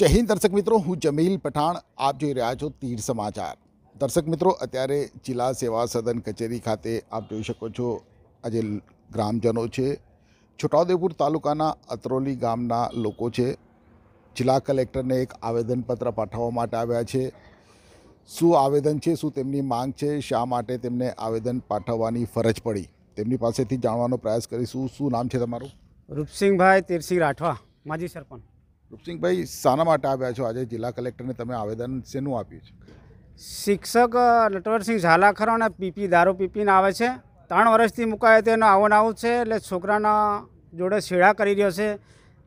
જય હિન્દ દર્શક મિત્રો હું જમીલ પઠાણ આપ જોઈ રહ્યા છો તીર સમાચાર દર્શક મિત્રો અત્યારે જિલ્લા સેવા સદન કચેરી ખાતે આપ જોઈ શકો છો આજે ગ્રામજનો છે છોટાઉદેપુર તાલુકાના અત્રોલી ગામના લોકો છે જિલ્લા કલેક્ટરને એક આવેદનપત્ર પાઠવવા માટે આવ્યા છે શું આવેદન છે શું તેમની માંગ છે શા માટે તેમને આવેદન પાઠવવાની ફરજ પડી તેમની પાસેથી જાણવાનો પ્રયાસ કરીશું શું નામ છે તમારું રૂપસિંહભાઈ તીરસિંહ રાઠવા માજી સરપંચ રૂપસિંહભાઈ શાના માટે આવ્યા છો આજે જિલ્લા કલેક્ટરને તમે આવેદન શેનું આપ્યું છે શિક્ષક નટવરસિંહ ઝાલા અને પીપી દારૂ પીપીને આવે છે ત્રણ વર્ષથી મુકાયો તેનો આવો આવું છે એટલે છોકરાના જોડે છેડા કરી રહ્યો છે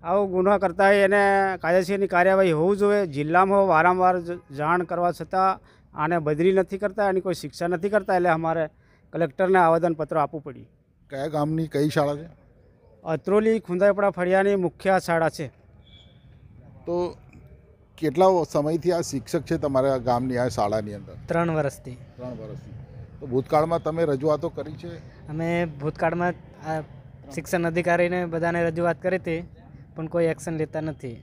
આવો ગુનો કરતા એને કાયદેસરની કાર્યવાહી હોવું જોઈએ જિલ્લામાં વારંવાર જાણ કરવા છતાં આને બદલી નથી કરતા એની કોઈ શિક્ષા નથી કરતા એટલે અમારે કલેક્ટરને આવેદનપત્ર આપવું પડ્યું કયા ગામની કઈ શાળા છે અત્રોલી ખુંદાઈપડા ફળિયાની મુખ્ય શાળા છે તો કેટલા સમયથી આ શિક્ષક છે તમારા ગામની આ શાળાની અંદર ત્રણ વર્ષથી ત્રણ વર્ષથી તો ભૂતકાળમાં તમે રજૂઆતો કરી છે અમે ભૂતકાળમાં આ શિક્ષણ અધિકારીને બધાને રજૂઆત કરી હતી પણ કોઈ એક્શન લેતા નથી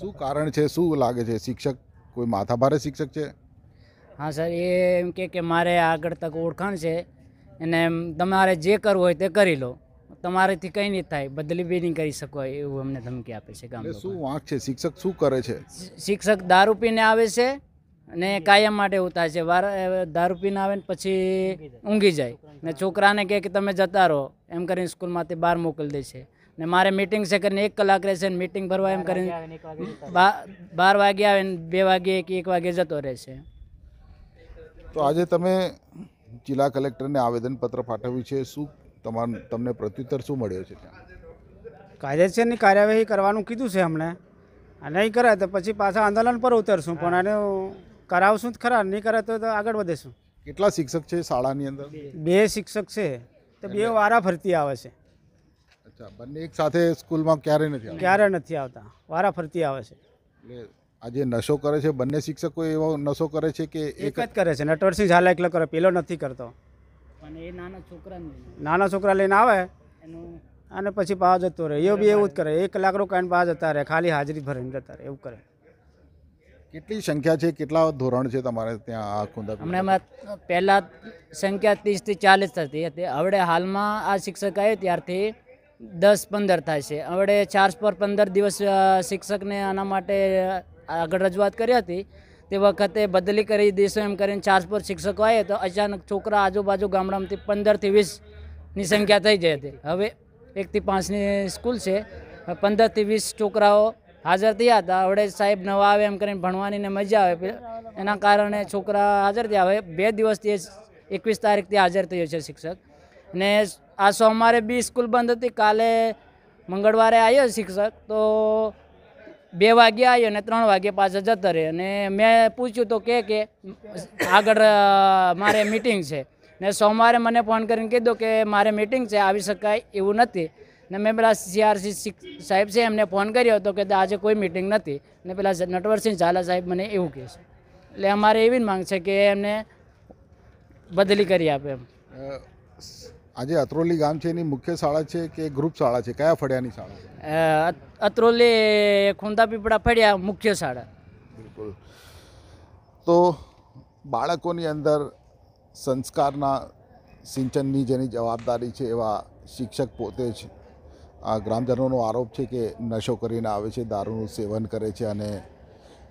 શું કારણ છે શું લાગે છે શિક્ષક કોઈ માથાભારે શિક્ષક છે હા સર એ એમ કે મારે આગળ તક ઓળખાણ છે અને તમારે જે કરવું હોય તે કરી લો તમારેથી કંઈ નહીં થાય બદલી બી નહીં કરી શકો એવું અમને ધમકી આપે છે ગામ શું વાંક છે શિક્ષક શું કરે છે શિક્ષક દારૂ પીને આવે છે અને કાયમ માટે ઉતા છે વાર દારૂ પીને આવે ને પછી ઊંઘી જાય ને છોકરાને કહે કે તમે જતા રહો એમ કરીને સ્કૂલમાંથી બહાર મોકલી દે છે ને મારે મીટિંગ છે કરીને એક કલાક રહેશે ને મીટિંગ ભરવા એમ કરીને બાર વાગે આવે ને બે વાગે કે એક વાગે જતો રહેશે તો આજે તમે જિલ્લા કલેક્ટરને આવેદનપત્ર પાઠવ્યું છે શું તમારું તમને પ્રત્યુત્તર શું મળ્યો છે ત્યાં કાયદેસરની કાર્યવાહી કરવાનું કીધું છે અમને નહીં કરે તો પછી પાછા આંદોલન પર ઉતરશું પણ આને કરાવશું જ ખરા નહીં કરે તો આગળ વધીશું કેટલા શિક્ષક છે શાળાની અંદર બે શિક્ષક છે તો બે વારા ફરતી આવે છે અચ્છા બંને એક સાથે સ્કૂલમાં ક્યારે નથી ક્યારે નથી આવતા વારા ફરતી આવે છે એટલે આજે નશો કરે છે બંને શિક્ષકો એવો નશો કરે છે કે એક જ કરે છે નટવરસિંહ ઝાલા એકલો કરે પેલો નથી કરતો અને એ નાના છોકરાને નાના છોકરા લઈને આવે અને પછી પાવા જતો રહે એ બી એવું જ કરે એક કલાકનો કાંઈ પાવા જતા રહે ખાલી હાજરી ભરીને જતા રહે એવું કરે કેટલી સંખ્યા છે કેટલા ધોરણ છે તમારે ત્યાં આ કુંદા હમણાં પહેલાં સંખ્યા ત્રીસથી ચાલીસ થતી હતી હવે હાલમાં આ શિક્ષક આવે ત્યારથી દસ પંદર થાય છે હવે ચાર પર પંદર દિવસ શિક્ષકને આના માટે આગળ રજૂઆત કરી હતી તે વખતે બદલી કરી દેશો એમ કરીને ચાર્જ પર શિક્ષકો આવે તો અચાનક છોકરા આજુબાજુ ગામડામાંથી પંદરથી વીસની સંખ્યા થઈ જાય હતી હવે એકથી પાંચની સ્કૂલ છે પંદરથી વીસ છોકરાઓ હાજર થયા હતા હવે સાહેબ નવા આવે એમ કરીને ભણવાની ને મજા આવે એના કારણે છોકરા હાજર થયા હવે બે દિવસથી એકવીસ તારીખથી હાજર થયો છે શિક્ષક ને આ સોમવારે બી સ્કૂલ બંધ હતી કાલે મંગળવારે આવ્યો શિક્ષક તો બે વાગે આવી અને ત્રણ વાગે પાછા જતા રહે અને મેં પૂછ્યું તો કે કે આગળ મારે મિટિંગ છે ને સોમવારે મને ફોન કરીને કીધું કે મારે મિટિંગ છે આવી શકાય એવું નથી ને મેં પેલા સીઆરસી સાહેબ છે એમને ફોન કર્યો હતો કે આજે કોઈ મિટિંગ નથી ને પેલા નટવરસિંહ ઝાલા સાહેબ મને એવું કહે છે એટલે અમારે એવી જ માંગ છે કે એમને બદલી કરી આપે એમ આજે અત્રોલી ગામ છે એની મુખ્ય શાળા છે કે ગ્રુપ શાળા છે કયા ફળિયાની શાળા છે અત્રોલી ખુંદા પીપળા ફળિયા મુખ્ય શાળા બિલકુલ તો બાળકોની અંદર સંસ્કારના સિંચનની જેની જવાબદારી છે એવા શિક્ષક પોતે જ આ ગ્રામજનોનો આરોપ છે કે નશો કરીને આવે છે દારૂનું સેવન કરે છે અને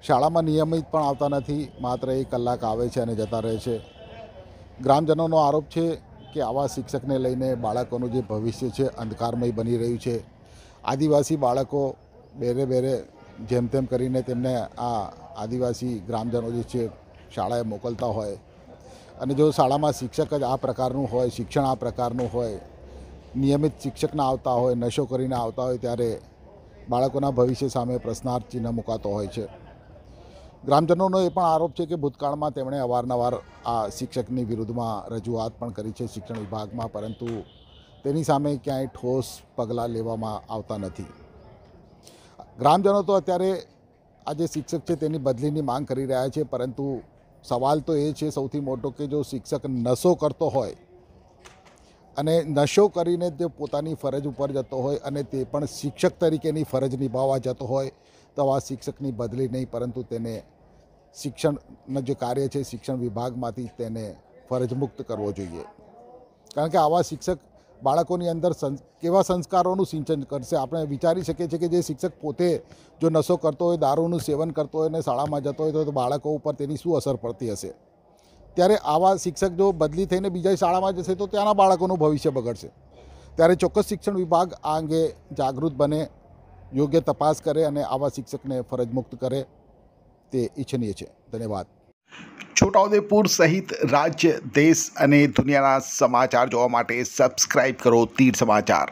શાળામાં નિયમિત પણ આવતા નથી માત્ર એક કલાક આવે છે અને જતા રહે છે ગ્રામજનોનો આરોપ છે કે આવા શિક્ષકને લઈને બાળકોનું જે ભવિષ્ય છે અંધકારમય બની રહ્યું છે આદિવાસી બાળકો બેરે બેરે જેમ તેમ કરીને તેમને આ આદિવાસી ગ્રામજનો જે છે શાળાએ મોકલતા હોય અને જો શાળામાં શિક્ષક જ આ પ્રકારનું હોય શિક્ષણ આ પ્રકારનું હોય નિયમિત શિક્ષક ના આવતા હોય નશો કરીને આવતા હોય ત્યારે બાળકોના ભવિષ્ય સામે પ્રશ્નાર્થ ચિહ્ન મુકાતો હોય છે ગ્રામજનોનો એ પણ આરોપ છે કે ભૂતકાળમાં તેમણે અવારનવાર આ શિક્ષકની વિરુદ્ધમાં રજૂઆત પણ કરી છે શિક્ષણ વિભાગમાં પરંતુ તેની સામે ક્યાંય ઠોસ પગલાં લેવામાં આવતા નથી ગ્રામજનો તો અત્યારે આ જે શિક્ષક છે તેની બદલીની માંગ કરી રહ્યા છે પરંતુ સવાલ તો એ છે સૌથી મોટો કે જો શિક્ષક નશો કરતો હોય અને નશો કરીને તે પોતાની ફરજ ઉપર જતો હોય અને તે પણ શિક્ષક તરીકેની ફરજ નિભાવવા જતો હોય તો આ શિક્ષકની બદલી નહીં પરંતુ તેને શિક્ષણનું જે કાર્ય છે શિક્ષણ વિભાગમાંથી તેને ફરજમુક્ત કરવો જોઈએ કારણ કે આવા શિક્ષક બાળકોની અંદર કેવા સંસ્કારોનું સિંચન કરશે આપણે વિચારી શકીએ છીએ કે જે શિક્ષક પોતે જો નશો કરતો હોય દારૂનું સેવન કરતો હોય અને શાળામાં જતો હોય તો બાળકો ઉપર તેની શું અસર પડતી હશે ત્યારે આવા શિક્ષક જો બદલી થઈને બીજા શાળામાં જશે તો ત્યાંના બાળકોનું ભવિષ્ય બગડશે ત્યારે ચોક્કસ શિક્ષણ વિભાગ આ અંગે જાગૃત બને યોગ્ય તપાસ કરે અને આવા શિક્ષકને ફરજ મુક્ત કરે તે ઈચ્છનીય છે ધન્યવાદ છોટાઉદેપુર સહિત રાજ્ય દેશ અને દુનિયાના સમાચાર જોવા માટે સબસ્ક્રાઈબ કરો તીર સમાચાર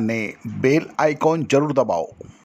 અને બેલ આઇકોન જરૂર દબાવો